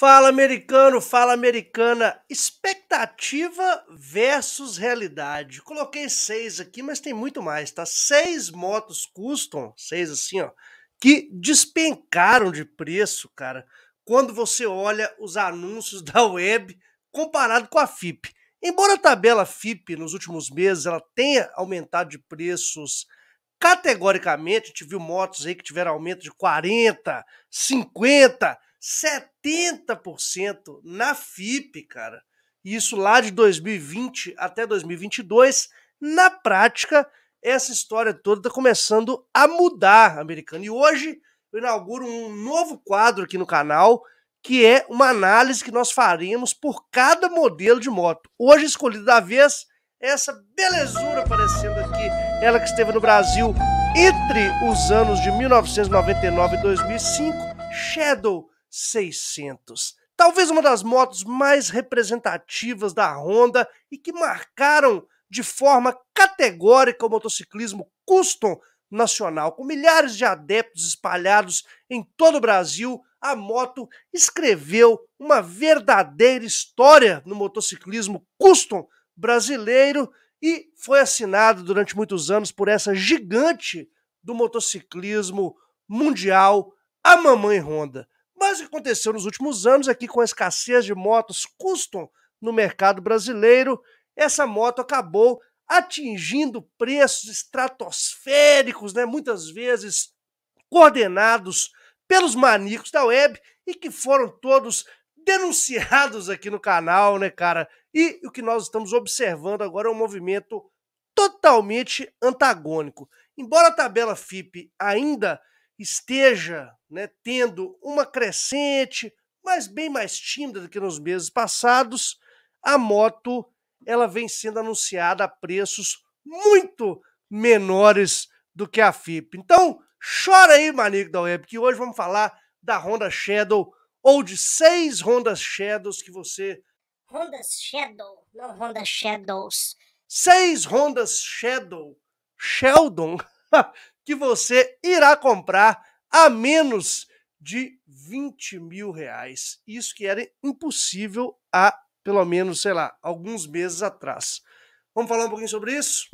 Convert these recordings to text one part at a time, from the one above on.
Fala americano, fala americana. Expectativa versus realidade. Coloquei seis aqui, mas tem muito mais, tá? Seis motos custom, seis assim, ó, que despencaram de preço, cara, quando você olha os anúncios da web comparado com a FIP. Embora a tabela FIP nos últimos meses ela tenha aumentado de preços categoricamente, a gente viu motos aí que tiveram aumento de 40, 50, 70% na FIP, cara. Isso lá de 2020 até 2022. Na prática, essa história toda está começando a mudar, americano. E hoje eu inauguro um novo quadro aqui no canal, que é uma análise que nós faremos por cada modelo de moto. Hoje escolhida da vez, essa belezura aparecendo aqui, ela que esteve no Brasil entre os anos de 1999 e 2005, Shadow 600. Talvez uma das motos mais representativas da Honda e que marcaram de forma categórica o motociclismo custom nacional. Com milhares de adeptos espalhados em todo o Brasil, a moto escreveu uma verdadeira história no motociclismo custom brasileiro e foi assinada durante muitos anos por essa gigante do motociclismo mundial, a Mamãe Honda. Mas o que aconteceu nos últimos anos aqui é com a escassez de motos custom no mercado brasileiro, essa moto acabou atingindo preços estratosféricos, né, muitas vezes coordenados pelos maníacos da web e que foram todos denunciados aqui no canal, né, cara? E o que nós estamos observando agora é um movimento totalmente antagônico. Embora a tabela FIP ainda esteja né, tendo uma crescente, mas bem mais tímida do que nos meses passados, a moto ela vem sendo anunciada a preços muito menores do que a FIP. Então, chora aí, manico da web, que hoje vamos falar da Honda Shadow ou de seis Honda Shadows que você. Honda Shadow, não Honda Shadows. Seis Honda Shadow. Sheldon. que você irá comprar a menos de 20 mil reais. Isso que era impossível há, pelo menos, sei lá, alguns meses atrás. Vamos falar um pouquinho sobre isso?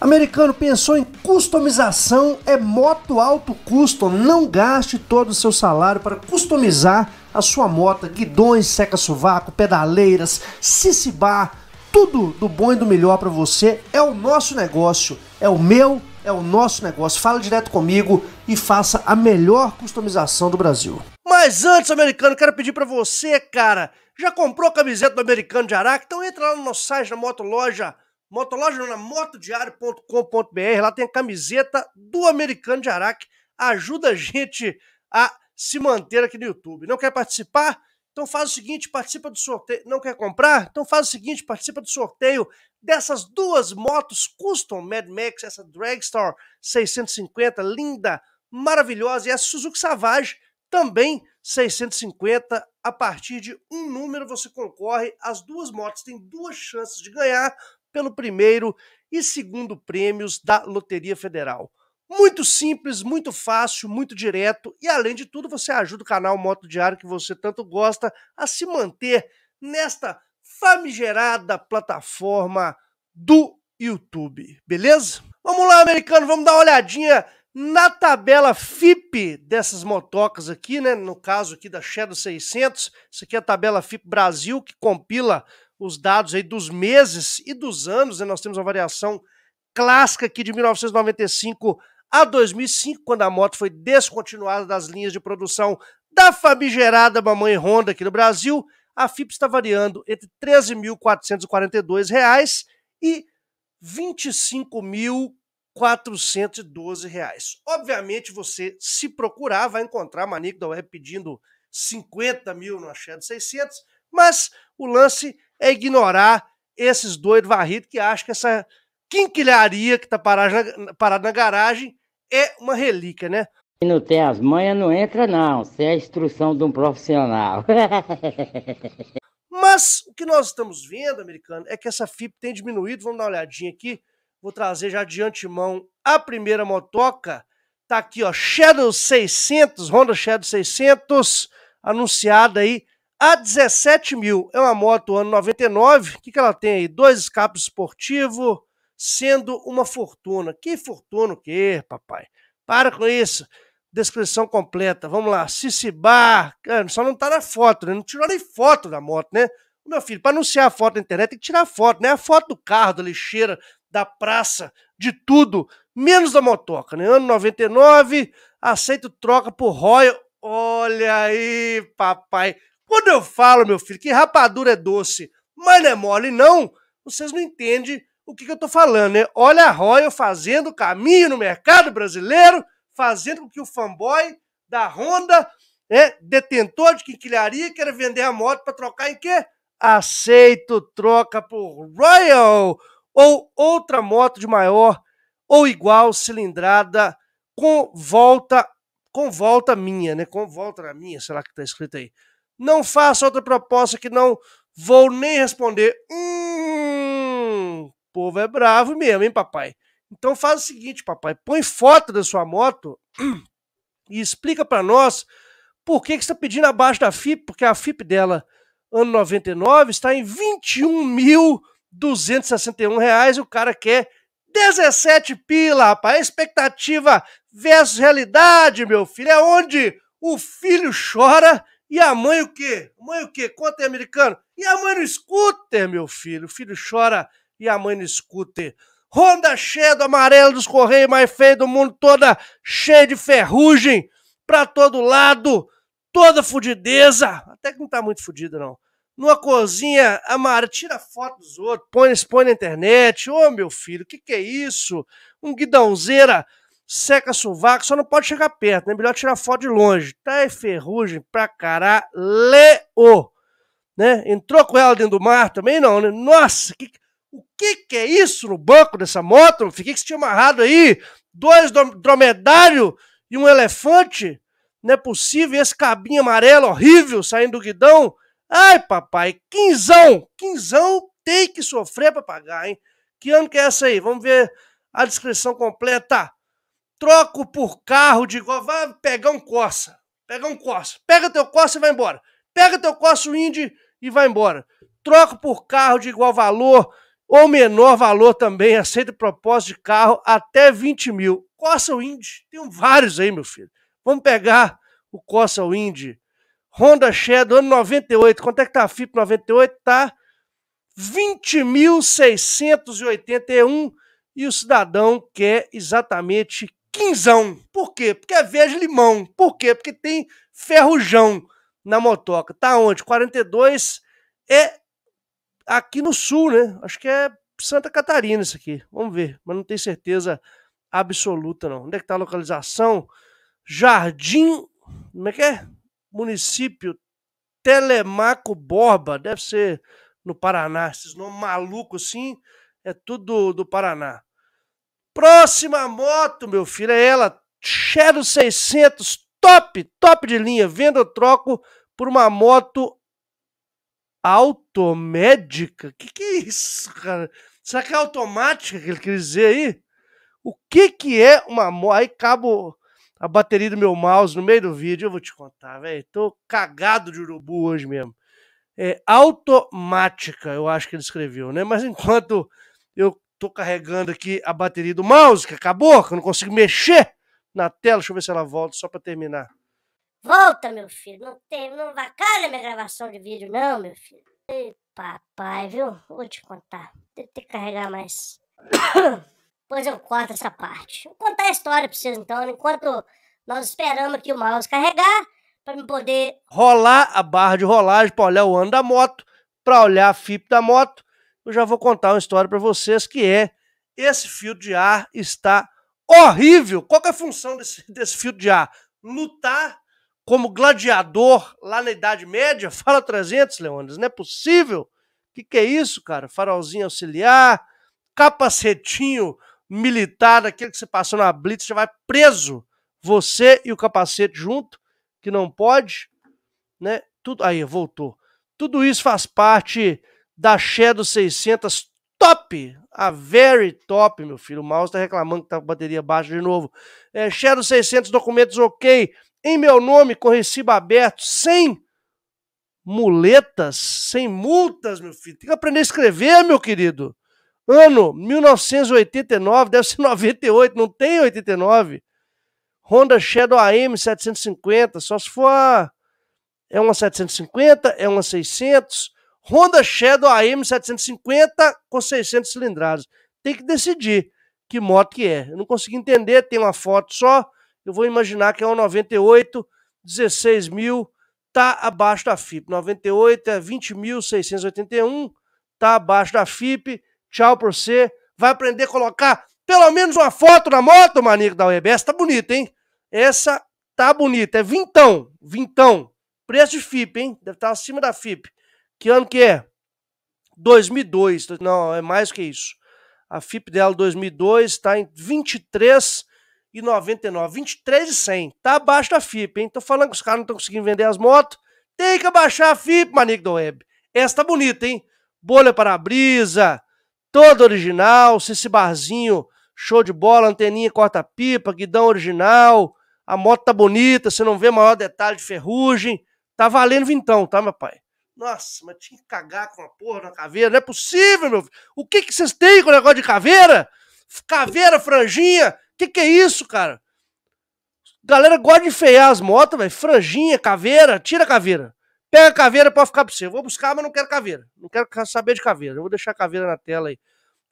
Americano pensou em customização, é moto alto custo? Não gaste todo o seu salário para customizar a sua moto, guidões, seca-sovaco, pedaleiras, sissibar, tudo do bom e do melhor para você é o nosso negócio, é o meu, é o nosso negócio. Fala direto comigo e faça a melhor customização do Brasil. Mas antes, americano, quero pedir para você, cara, já comprou a camiseta do americano de Araque? Então entra lá no nosso site da Motoloja, motoloja na motodiário.com.br, lá tem a camiseta do americano de Araque. Ajuda a gente a se manter aqui no YouTube. Não quer participar? Então faz o seguinte, participa do sorteio. Não quer comprar? Então faz o seguinte, participa do sorteio dessas duas motos custom Mad Max, essa Dragstar 650, linda, maravilhosa, e essa Suzuki Savage também 650. A partir de um número você concorre As duas motos, têm duas chances de ganhar pelo primeiro e segundo prêmios da Loteria Federal. Muito simples, muito fácil, muito direto e além de tudo você ajuda o canal Moto Diário que você tanto gosta a se manter nesta famigerada plataforma do YouTube, beleza? Vamos lá, americano, vamos dar uma olhadinha na tabela FIP dessas motocas aqui, né? No caso aqui da Shadow 600, isso aqui é a tabela FIP Brasil que compila os dados aí dos meses e dos anos, né? Nós temos uma variação clássica aqui de 1995 a 2005, quando a moto foi descontinuada das linhas de produção da famigerada mamãe Honda aqui no Brasil, a FIP está variando entre R$ 13.442 e R$ 25.412. Obviamente, você, se procurar, vai encontrar Manico da Web pedindo 50 mil no Axé de 600, mas o lance é ignorar esses doidos varridos que acham que essa quinquilharia que está parada na garagem é uma relíquia, né? Se não tem as manhas, não entra, não. Se é a instrução de um profissional. Mas o que nós estamos vendo, americano, é que essa FIP tem diminuído. Vamos dar uma olhadinha aqui. Vou trazer já de antemão a primeira motoca. Tá aqui, ó, Shadow 600, Honda Shadow 600, anunciada aí a 17 mil. É uma moto ano 99. O que, que ela tem aí? Dois escapes esportivo, sendo uma fortuna. Que fortuna o quê, papai? Para com isso. Descrição completa. Vamos lá. Cicibar. Cara, só não tá na foto, né? Não tirou nem foto da moto, né? Meu filho, para anunciar a foto na internet, tem que tirar a foto, né? A foto do carro, da lixeira, da praça, de tudo, menos da motoca, né? Ano 99, aceito troca por Royal. Olha aí, papai. Quando eu falo, meu filho, que rapadura é doce, mas não é mole, não. Vocês não entendem o que, que eu estou falando, né? Olha a Royal fazendo caminho no mercado brasileiro, fazendo com que o fanboy da Honda, né, detentor de quinquilharia, queira vender a moto para trocar em quê? Aceito troca por Royal ou outra moto de maior ou igual cilindrada com volta com volta minha, né? Com volta na minha, sei lá que está escrito aí. Não faça outra proposta que não vou nem responder. Hum, povo é bravo mesmo, hein, papai? Então faz o seguinte, papai, põe foto da sua moto e explica para nós por que, que você está pedindo abaixo da FIP, porque a FIP dela, ano 99, está em R$ 21.261 e o cara quer 17 pila, rapaz. É expectativa versus realidade, meu filho. É onde o filho chora e a mãe o quê? mãe o quê? Conta em americano. E a mãe não escuta, meu filho. O filho chora e a mãe no scooter. Honda cheia do amarelo dos Correios mais feio do mundo, toda cheia de ferrugem, pra todo lado, toda fudideza. Até que não tá muito fudida, não. Numa cozinha amarela, tira foto dos outros, põe, expõe na internet. Ô, oh, meu filho, o que que é isso? Um guidãozeira seca sovaco, só não pode chegar perto, né? É melhor tirar foto de longe. Tá aí ferrugem pra caralho. Né? Entrou com ela dentro do mar também, não, né? Nossa, que que que é isso no banco dessa moto? Fiquei que você tinha amarrado aí dois dromedário e um elefante? Não é possível, esse cabinho amarelo horrível saindo do guidão? Ai, papai, quinzão, quinzão tem que sofrer para pagar, hein? Que ano que é essa aí? Vamos ver a descrição completa. Troco por carro de igual, vai pegar um Corsa, Pega um Corsa, pega teu Corsa e vai embora. Pega teu Corsa Indy e vai embora. Troco por carro de igual valor, ou menor valor também, aceita propósito de carro até 20 mil. Corsa Wind, tem vários aí, meu filho. Vamos pegar o Corsa Wind. Honda Shadow, ano 98. Quanto é que tá a FIP 98? Tá 20.681 e o cidadão quer exatamente quinzão. Por quê? Porque é verde limão. Por quê? Porque tem ferrujão na motoca. Tá onde? 42 é aqui no sul, né? Acho que é Santa Catarina isso aqui. Vamos ver, mas não tenho certeza absoluta, não. Onde é que tá a localização? Jardim. Como é que é? Município Telemaco Borba. Deve ser no Paraná. Esses nomes malucos assim. É tudo do Paraná. Próxima moto, meu filho, é ela. Shadow 600, top, top de linha. Vendo ou troco por uma moto automédica? O que, que é isso, cara? Será que é automática que ele quer dizer aí? O que, que é uma moto? Aí cabo a bateria do meu mouse no meio do vídeo, eu vou te contar, velho. Tô cagado de urubu hoje mesmo. É automática, eu acho que ele escreveu, né? Mas enquanto eu tô carregando aqui a bateria do mouse, que acabou, que eu não consigo mexer na tela, deixa eu ver se ela volta só para terminar. Volta, meu filho. Não, tem, não vacalha minha gravação de vídeo, não, meu filho. E papai, viu? Vou te contar. Tem que carregar mais. Depois eu corto essa parte. Vou contar a história pra vocês, então. Enquanto nós esperamos aqui o mouse carregar, para me poder... Rolar a barra de rolagem para olhar o ano da moto, para olhar a FIP da moto. Eu já vou contar uma história para vocês que é... Esse fio de ar está horrível. Qual é a função desse, desse fio de ar? Lutar como gladiador lá na Idade Média? Fala 300, Leônidas, não é possível. O que, que é isso, cara? Farolzinho auxiliar, capacetinho militar, aquele que você passou na blitz, já vai preso. Você e o capacete junto, que não pode, né? Tudo aí, voltou. Tudo isso faz parte da Shadow 600 top, a very top, meu filho. O mouse tá reclamando que tá com bateria baixa de novo. É, Shadow 600 documentos ok, em meu nome com recibo aberto, sem muletas, sem multas, meu filho. Tem que aprender a escrever, meu querido. Ano 1989, deve ser 98, não tem 89. Honda Shadow AM 750, só se for a... É uma 750, é uma 600. Honda Shadow AM 750 com 600 cilindradas. Tem que decidir que moto que é. Eu não consegui entender, tem uma foto só eu vou imaginar que é um 98, 16 mil, tá abaixo da FIP. 98 é 20.681, tá abaixo da FIP. Tchau pra você. Vai aprender a colocar pelo menos uma foto na moto, manico da UEB. Essa tá bonita, hein? Essa tá bonita. É vintão, vintão. Preço de FIP, hein? Deve estar tá acima da FIP. Que ano que é? 2002. Não, é mais que isso. A FIP dela 2002 está em 23 e 99, 23 e 100. Tá abaixo da FIP, hein? Tô falando que os caras não estão conseguindo vender as motos. Tem que abaixar a FIP, manico da web. Essa tá bonita, hein? Bolha para brisa, todo original, esse barzinho, show de bola, anteninha corta-pipa, guidão original. A moto tá bonita, você não vê maior detalhe de ferrugem. Tá valendo vintão, tá, meu pai? Nossa, mas tinha que cagar com a porra na caveira. Não é possível, meu filho. O que, que vocês têm com o negócio de caveira? Caveira, franjinha, que que é isso, cara? Galera gosta de feiar as motos, velho. Franjinha, caveira, tira a caveira. Pega a caveira pra ficar pra você. vou buscar, mas não quero caveira. Não quero saber de caveira. Eu vou deixar a caveira na tela aí.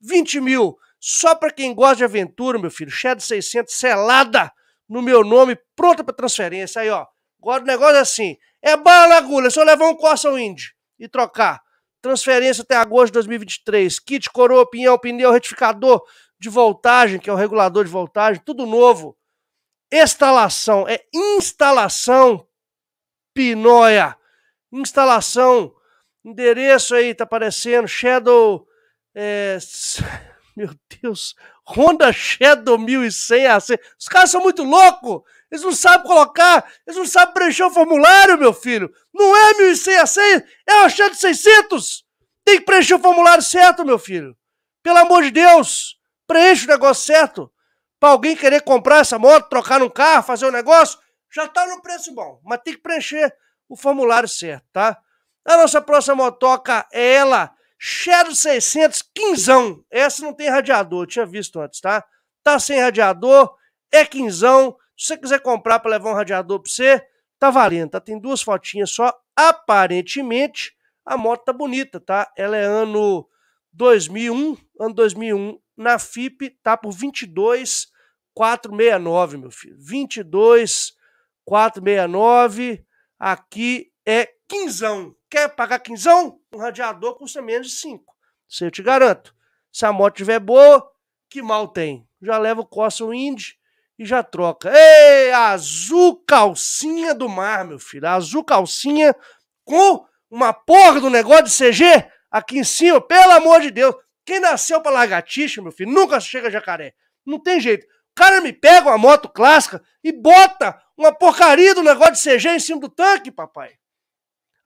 20 mil. Só pra quem gosta de aventura, meu filho. Shed 600 selada no meu nome, pronta pra transferência. Aí, ó. Agora o negócio é assim. É bala na agulha. só levar um Corsa Wind e trocar. Transferência até agosto de 2023. Kit, coroa, pinhão, pneu, retificador, de voltagem, que é o regulador de voltagem, tudo novo. Instalação, é instalação pinóia. Instalação, endereço aí, tá aparecendo, Shadow, é, meu Deus, Honda Shadow 1100 AC. Os caras são muito loucos. Eles não sabem colocar, eles não sabem preencher o formulário, meu filho. Não é 1100 AC, é o Shadow 600. Tem que preencher o formulário certo, meu filho. Pelo amor de Deus preenche o negócio certo. Para alguém querer comprar essa moto, trocar num carro, fazer um negócio, já está no preço bom, mas tem que preencher o formulário certo, tá? A nossa próxima motoca é ela, Shadow 600 quinzão. Essa não tem radiador, eu tinha visto antes, tá? Tá sem radiador, é quinzão. Se você quiser comprar para levar um radiador para você, tá valendo, tá? Tem duas fotinhas só. Aparentemente, a moto tá bonita, tá? Ela é ano 2001, ano 2001, na FIP tá por 22,469, meu filho. 22,469. Aqui é quinzão. Quer pagar quinzão? Um radiador custa menos de 5. Isso eu te garanto. Se a moto tiver boa, que mal tem. Já leva o Costa Wind e já troca. Ei, azul calcinha do mar, meu filho. Azul calcinha com uma porra do negócio de CG Aqui em cima, pelo amor de Deus. Quem nasceu pra lagartixa, meu filho, nunca chega jacaré. Não tem jeito. O cara me pega uma moto clássica e bota uma porcaria do negócio de CG em cima do tanque, papai.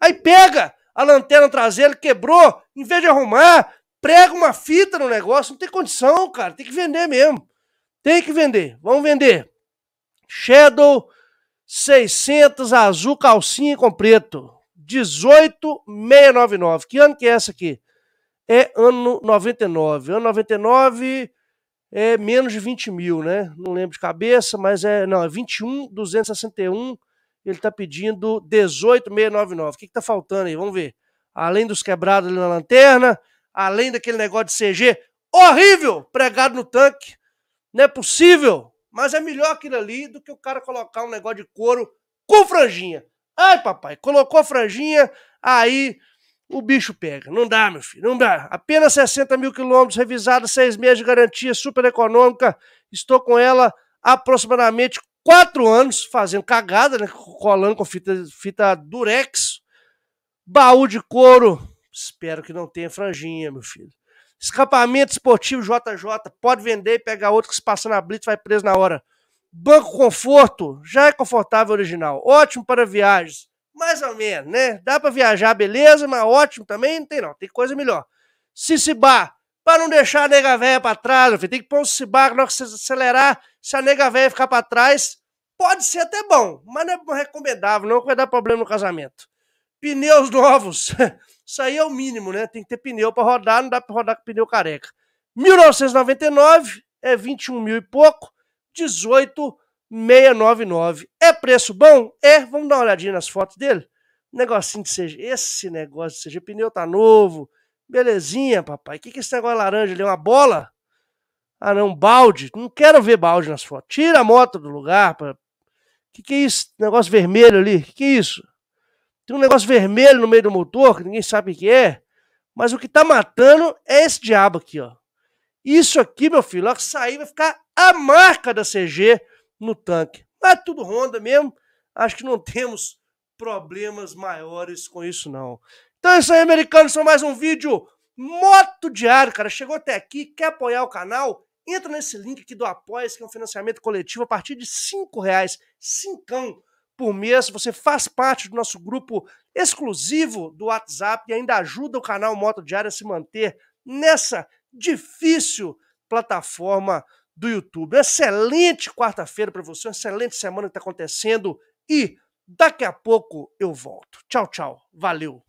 Aí pega a lanterna traseira, quebrou, em vez de arrumar, prega uma fita no negócio. Não tem condição, cara. Tem que vender mesmo. Tem que vender. Vamos vender. Shadow 600 azul calcinha com preto. 18699. Que ano que é essa aqui? É ano 99. Ano 99 é menos de 20 mil, né? Não lembro de cabeça, mas é. Não, é 21, Ele está pedindo 18,699. O que, está faltando aí? Vamos ver. Além dos quebrados ali na lanterna, além daquele negócio de CG horrível pregado no tanque. Não é possível. Mas é melhor aquilo ali do que o cara colocar um negócio de couro com franjinha. Ai, papai, colocou a franjinha, aí o bicho pega. Não dá, meu filho, não dá. Apenas 60 mil quilômetros revisados, seis meses de garantia super econômica. Estou com ela aproximadamente quatro anos fazendo cagada, né? colando com fita, fita durex. Baú de couro, espero que não tenha franjinha, meu filho. Escapamento esportivo JJ, pode vender e pegar outro que se passa na blitz vai preso na hora. Banco conforto já é confortável original, ótimo para viagens, mais ou menos, né? Dá para viajar, beleza, mas ótimo também não tem não, tem coisa melhor. Cicibá, para não deixar a nega velha para trás, filho, tem que pôr um Cicibá, na hora que você acelerar, se a nega velha ficar para trás, pode ser até bom, mas não é recomendável, não que vai dar problema no casamento. Pneus novos, isso aí é o mínimo, né? Tem que ter pneu para rodar, não dá para rodar com pneu careca. 1999 é 21 mil e pouco. 18699. É preço bom? É, vamos dar uma olhadinha nas fotos dele. Negocinho de CG, esse negócio de CG, pneu tá novo. Belezinha, papai. O que, que é esse negócio laranja ali? É uma bola? Ah, não, balde. Não quero ver balde nas fotos. Tira a moto do lugar. Pra... Que que é isso? Negócio vermelho ali. Que que é isso? Tem um negócio vermelho no meio do motor que ninguém sabe o que é. Mas o que tá matando é esse diabo aqui, ó. Isso aqui, meu filho, ó que sair vai ficar a marca da CG no tanque. Mas é tudo Honda mesmo. Acho que não temos problemas maiores com isso, não. Então é isso aí, americanos. Só mais um vídeo Moto Diário, cara. Chegou até aqui, quer apoiar o canal? Entra nesse link aqui do apoia que é um financiamento coletivo a partir de cinco reais, cincão por mês. Você faz parte do nosso grupo exclusivo do WhatsApp e ainda ajuda o canal Moto Diário a se manter nessa difícil plataforma do YouTube. Excelente quarta-feira para você, excelente semana que está acontecendo e daqui a pouco eu volto. Tchau, tchau. Valeu.